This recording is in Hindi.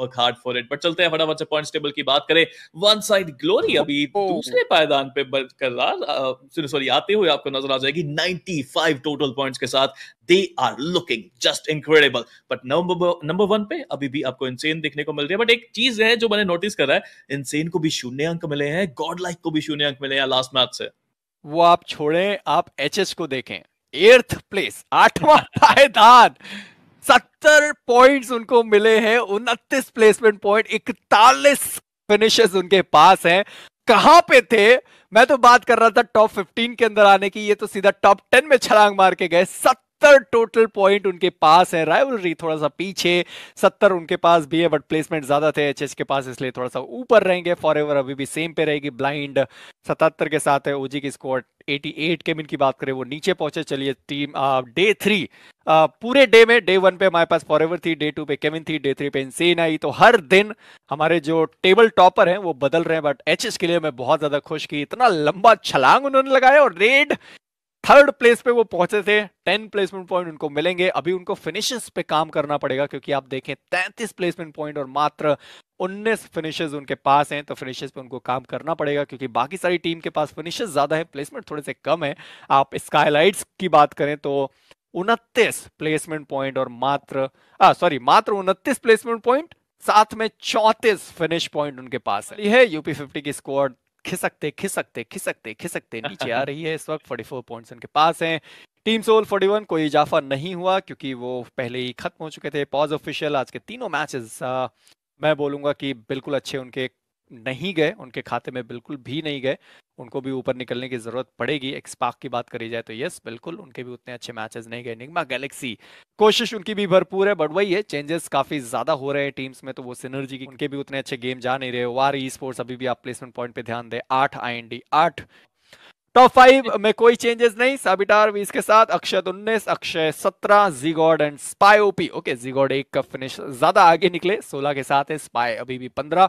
Work hard for it but चलते हैं फटाफट से पॉइंट्स टेबल की बात करें वन साइड ग्लोरी अभी oh. दूसरे पायदान पे बरकरार सॉरी आते हुए आपको नजर आ जाएगी 95 टोटल पॉइंट्स के साथ they are looking just incredible but number number one पे अभी भी आपको इनसेन देखने को मिल रही है बट एक चीज है जो मैंने नोटिस करा है इनसेन को भी शून्य अंक मिले हैं गॉड लाइक को भी शून्य अंक मिले हैं लास्ट मैच से वो आप छोड़ें आप एच को देखें एर्थ प्लेस आठवां पायदान सत्तर पॉइंट्स उनको मिले हैं उनतीस प्लेसमेंट पॉइंट इकतालीस फिनिशेस उनके पास हैं कहां पे थे मैं तो बात कर रहा था टॉप 15 के अंदर आने की ये तो सीधा टॉप 10 में छलांग मार के गए सत्तर सत्तर टोटल पॉइंट उनके पास है राइवलरी थोड़ा सा पीछे सत्तर उनके पास भी है बट प्लेसमेंट ज्यादा थे एचएस के पास इसलिए थोड़ा सा ऊपर रहेंगे फॉर अभी भी सेम पे रहेगी ब्लाइंड सतहत्तर के साथ है ओजी की स्कोर 88 केमिन की बात करें वो नीचे पहुंचे चलिए टीम डे थ्री आ, पूरे डे में डे वन पे हमारे पास फॉरएवर थी डे टू पे केविन थी डे थ्री पे इनसेन आई तो हर दिन हमारे जो टेबल टॉपर हैं वो बदल रहे हैं बट एच के लिए मैं बहुत ज्यादा खुश की इतना लंबा छलांग उन्होंने लगाया और रेड थर्ड प्लेस पे वो पहुंचे थे टेन प्लेसमेंट पॉइंट उनको मिलेंगे अभी उनको फिनिशेस पे काम करना पड़ेगा क्योंकि आप देखें तैंतीस प्लेसमेंट पॉइंट और मात्र उन्नीस फिनिशेस उनके पास हैं तो फिनिशेस पे उनको काम करना पड़ेगा क्योंकि बाकी सारी टीम के पास फिनिशेस ज्यादा है प्लेसमेंट थोड़े से कम है आप स्काईलाइट्स की बात करें तो उनतीस प्लेसमेंट पॉइंट और मात्र सॉरी मात्र उनतीस प्लेसमेंट पॉइंट साथ में चौतीस फिनिश पॉइंट उनके पास है यह यूपी फिफ्टी की स्कोर खिसकते खिसकते खिसकते खिसकते नीचे आ रही है इस वक्त 44 पॉइंट्स इनके पास हैं टीम सोल 41 कोई इजाफा नहीं हुआ क्योंकि वो पहले ही खत्म हो चुके थे पॉज ऑफिशियल आज के तीनों मैचेस मैं बोलूंगा कि बिल्कुल अच्छे उनके नहीं गए उनके खाते में बिल्कुल भी नहीं गए उनको भी ऊपर निकलने की जरूरत पड़ेगी एक्सपाक की बात करी जाए तो यस बिल्कुल उनके भी उतने अच्छे मैचेस नहीं गए निगमा गैलेक्सी कोशिश उनकी भी भरपूर है बट वही है चेंजेस काफी ज्यादा हो रहे हैं टीम्स में तो वो सिनर्जी की उनके भी उतने अच्छे गेम जा नहीं रहे वार ई स्पोर्ट्स अभी भी आप प्लेसमेंट पॉइंट पे ध्यान दे आठ आई आठ टॉप फाइव में कोई चेंजेस नहीं साबिटार बीस के साथ अक्षत उन्नीस अक्षय सत्रह जीगॉड एंड स्पाई ओपी ओके जीगॉड एक का फिनिश ज्यादा आगे निकले सोलह के साथ है स्पाई अभी भी पंद्रह